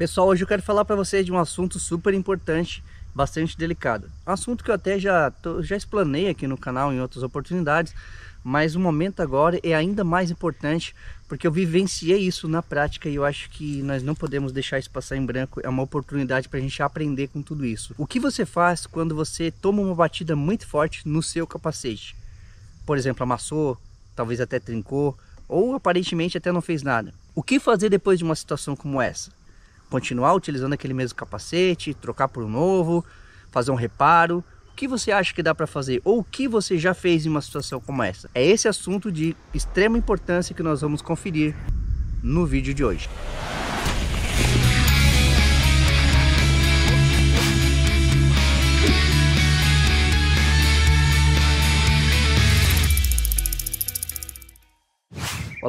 Pessoal, hoje eu quero falar para vocês de um assunto super importante, bastante delicado. Assunto que eu até já, já explanei aqui no canal em outras oportunidades, mas o momento agora é ainda mais importante porque eu vivenciei isso na prática e eu acho que nós não podemos deixar isso passar em branco. É uma oportunidade para a gente aprender com tudo isso. O que você faz quando você toma uma batida muito forte no seu capacete? Por exemplo, amassou, talvez até trincou ou aparentemente até não fez nada. O que fazer depois de uma situação como essa? continuar utilizando aquele mesmo capacete, trocar por um novo, fazer um reparo. O que você acha que dá para fazer ou o que você já fez em uma situação como essa? É esse assunto de extrema importância que nós vamos conferir no vídeo de hoje.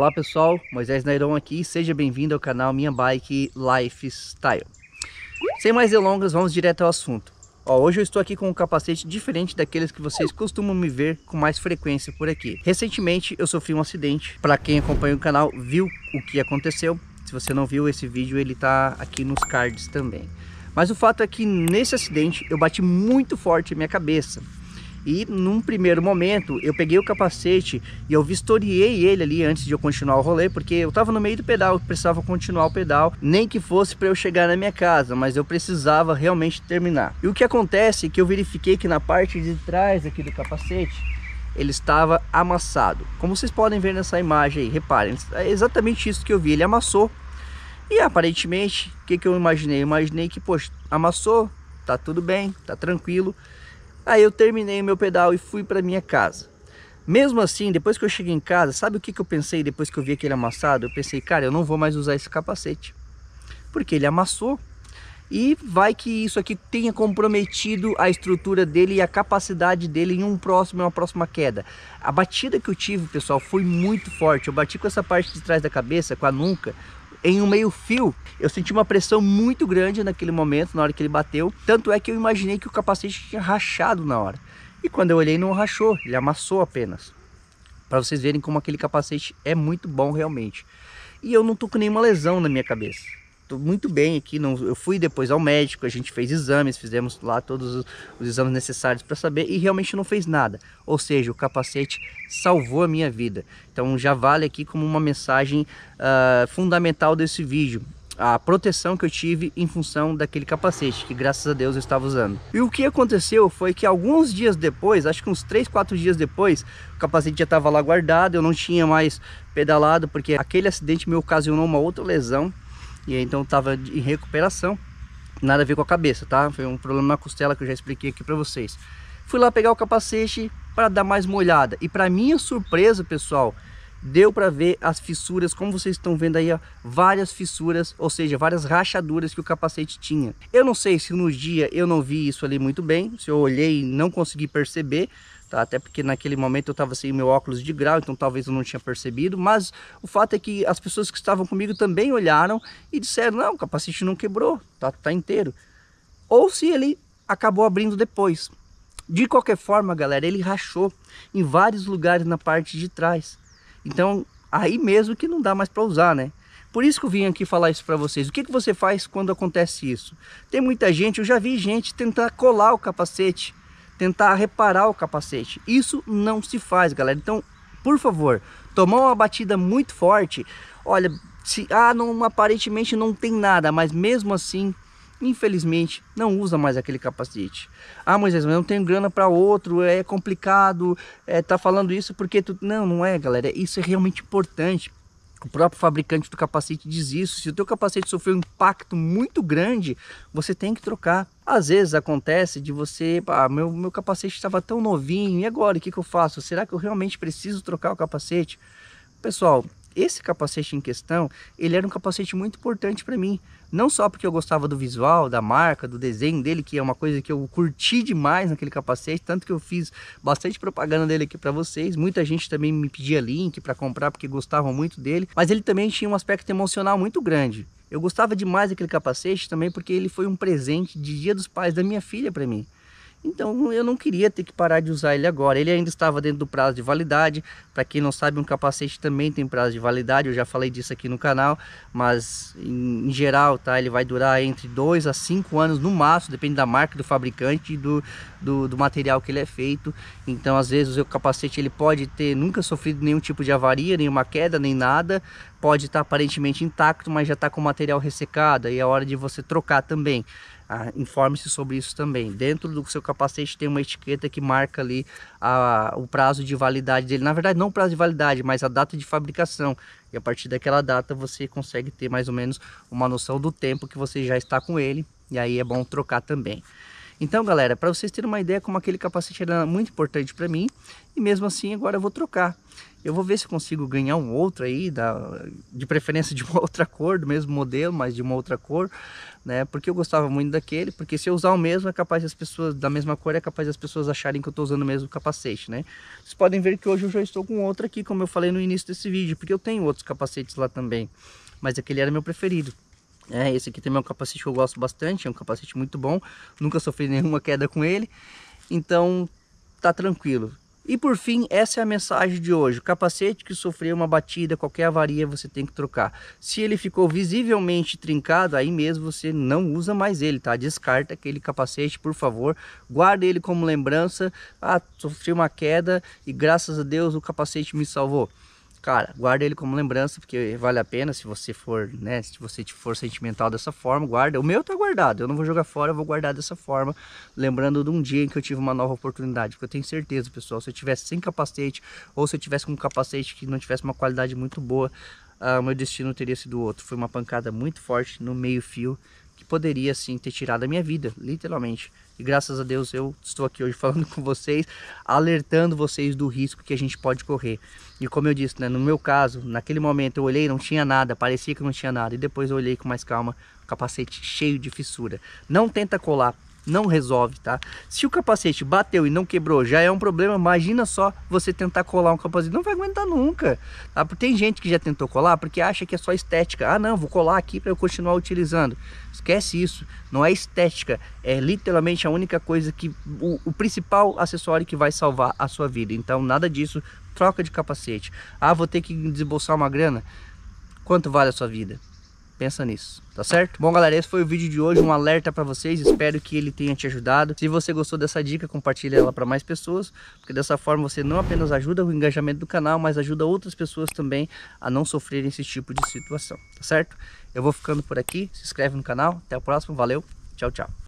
Olá pessoal, Moisés Nairon aqui, seja bem-vindo ao canal Minha Bike Lifestyle. Sem mais delongas, vamos direto ao assunto. Ó, hoje eu estou aqui com um capacete diferente daqueles que vocês costumam me ver com mais frequência por aqui. Recentemente eu sofri um acidente, para quem acompanha o canal viu o que aconteceu. Se você não viu esse vídeo, ele está aqui nos cards também. Mas o fato é que nesse acidente eu bati muito forte a minha cabeça e num primeiro momento eu peguei o capacete e eu vistoriei ele ali antes de eu continuar o rolê, porque eu estava no meio do pedal, eu precisava continuar o pedal, nem que fosse para eu chegar na minha casa, mas eu precisava realmente terminar. E o que acontece é que eu verifiquei que na parte de trás aqui do capacete ele estava amassado. Como vocês podem ver nessa imagem aí, reparem, é exatamente isso que eu vi, ele amassou. E aparentemente, o que, que eu imaginei? Eu imaginei que, poxa, amassou, tá tudo bem, tá tranquilo Aí eu terminei meu pedal e fui para minha casa. Mesmo assim, depois que eu cheguei em casa, sabe o que, que eu pensei depois que eu vi aquele amassado? Eu pensei, cara, eu não vou mais usar esse capacete. Porque ele amassou. E vai que isso aqui tenha comprometido a estrutura dele e a capacidade dele em um próximo, em uma próxima queda. A batida que eu tive, pessoal, foi muito forte. Eu bati com essa parte de trás da cabeça, com a nuca, em um meio fio. Eu senti uma pressão muito grande naquele momento, na hora que ele bateu. Tanto é que eu imaginei que o capacete tinha rachado na hora. E quando eu olhei não rachou, ele amassou apenas. Para vocês verem como aquele capacete é muito bom realmente. E eu não tô com nenhuma lesão na minha cabeça tô muito bem aqui. Não, eu fui depois ao médico, a gente fez exames, fizemos lá todos os, os exames necessários para saber e realmente não fez nada. Ou seja, o capacete salvou a minha vida. Então já vale aqui como uma mensagem uh, fundamental desse vídeo a proteção que eu tive em função daquele capacete, que graças a Deus eu estava usando. E o que aconteceu foi que alguns dias depois, acho que uns 3, 4 dias depois, o capacete já estava lá guardado, eu não tinha mais pedalado, porque aquele acidente me ocasionou uma outra lesão, e então estava em recuperação. Nada a ver com a cabeça, tá? Foi um problema na costela que eu já expliquei aqui para vocês. Fui lá pegar o capacete para dar mais uma olhada. E para minha surpresa, pessoal, deu para ver as fissuras, como vocês estão vendo aí, ó, várias fissuras, ou seja, várias rachaduras que o capacete tinha. Eu não sei se no dia eu não vi isso ali muito bem, se eu olhei e não consegui perceber, tá? Até porque naquele momento eu estava sem meu óculos de grau, então talvez eu não tinha percebido, mas o fato é que as pessoas que estavam comigo também olharam e disseram, não, o capacete não quebrou, tá, tá inteiro. Ou se ele acabou abrindo depois. De qualquer forma, galera, ele rachou em vários lugares na parte de trás. Então, aí mesmo que não dá mais para usar, né? Por isso que eu vim aqui falar isso para vocês. O que, que você faz quando acontece isso? Tem muita gente, eu já vi gente tentar colar o capacete tentar reparar o capacete. Isso não se faz, galera. Então, por favor, tomou uma batida muito forte, olha, se, ah, não, aparentemente não tem nada, mas mesmo assim, infelizmente, não usa mais aquele capacete. Ah, Moisés, mas eu não tenho grana para outro, é complicado, é, tá falando isso porque tu... Não, não é, galera, isso é realmente importante. O próprio fabricante do capacete diz isso. Se o teu capacete sofreu um impacto muito grande, você tem que trocar. Às vezes acontece de você, ah, meu, meu capacete estava tão novinho, e agora o que, que eu faço? Será que eu realmente preciso trocar o capacete? Pessoal, esse capacete em questão, ele era um capacete muito importante para mim. Não só porque eu gostava do visual, da marca, do desenho dele, que é uma coisa que eu curti demais naquele capacete, tanto que eu fiz bastante propaganda dele aqui para vocês. Muita gente também me pedia link para comprar porque gostavam muito dele, mas ele também tinha um aspecto emocional muito grande. Eu gostava demais daquele capacete também porque ele foi um presente de Dia dos Pais da minha filha para mim. Então eu não queria ter que parar de usar ele agora. Ele ainda estava dentro do prazo de validade. Para quem não sabe, um capacete também tem prazo de validade. Eu já falei disso aqui no canal, mas em, em geral, tá? Ele vai durar entre 2 a 5 anos no máximo, depende da marca, do fabricante e do, do, do, material que ele é feito. Então, às vezes, o seu capacete ele pode ter nunca sofrido nenhum tipo de avaria, nenhuma queda, nem nada. Pode estar aparentemente intacto, mas já está com o material ressecado. E é hora de você trocar também. Ah, informe-se sobre isso também. Dentro do seu capacete tem uma etiqueta que marca ali a, o prazo de validade dele. Na verdade, não o prazo de validade, mas a data de fabricação. E a partir daquela data você consegue ter mais ou menos uma noção do tempo que você já está com ele. E aí é bom trocar também. Então, galera, para vocês terem uma ideia como aquele capacete era muito importante para mim, e mesmo assim agora eu vou trocar. Eu vou ver se consigo ganhar um outro aí, da, de preferência de uma outra cor, do mesmo modelo, mas de uma outra cor, né? Porque eu gostava muito daquele, porque se eu usar o mesmo é capaz as pessoas, da mesma cor, é capaz as pessoas acharem que eu estou usando o mesmo capacete, né? Vocês podem ver que hoje eu já estou com outro aqui, como eu falei no início desse vídeo, porque eu tenho outros capacetes lá também, mas aquele era meu preferido. É, esse aqui também é um capacete que eu gosto bastante, é um capacete muito bom. Nunca sofri nenhuma queda com ele, então tá tranquilo. E por fim, essa é a mensagem de hoje. capacete que sofreu uma batida, qualquer avaria, você tem que trocar. Se ele ficou visivelmente trincado, aí mesmo você não usa mais ele, tá? Descarta aquele capacete, por favor. Guarda ele como lembrança. Ah, sofri uma queda e graças a Deus o capacete me salvou cara, guarda ele como lembrança, porque vale a pena se você for, né, se você for sentimental dessa forma, guarda. O meu tá guardado, eu não vou jogar fora, eu vou guardar dessa forma, lembrando de um dia em que eu tive uma nova oportunidade, porque eu tenho certeza, pessoal, se eu tivesse sem capacete, ou se eu tivesse com um capacete que não tivesse uma qualidade muito boa, ah, o uh, meu destino teria sido outro. Foi uma pancada muito forte no meio fio, que poderia sim ter tirado a minha vida, literalmente. E graças a Deus eu estou aqui hoje falando com vocês, alertando vocês do risco que a gente pode correr. E como eu disse, né, no meu caso, naquele momento eu olhei não tinha nada, parecia que não tinha nada, e depois eu olhei com mais calma, capacete cheio de fissura. Não tenta colar, não resolve, tá? Se o capacete bateu e não quebrou, já é um problema. Imagina só você tentar colar um capacete, não vai aguentar nunca, tá? Porque tem gente que já tentou colar porque acha que é só estética. Ah, não, vou colar aqui para eu continuar utilizando. Esquece isso, não é estética, é literalmente a única coisa que o, o principal acessório que vai salvar a sua vida. Então, nada disso, troca de capacete. Ah, vou ter que desembolsar uma grana. Quanto vale a sua vida? pensa nisso, tá certo? Bom, galera, esse foi o vídeo de hoje, um alerta para vocês, espero que ele tenha te ajudado. Se você gostou dessa dica, compartilhe ela para mais pessoas, porque dessa forma você não apenas ajuda o engajamento do canal, mas ajuda outras pessoas também a não sofrerem esse tipo de situação, tá certo? Eu vou ficando por aqui, se inscreve no canal, até o próximo, valeu, tchau, tchau.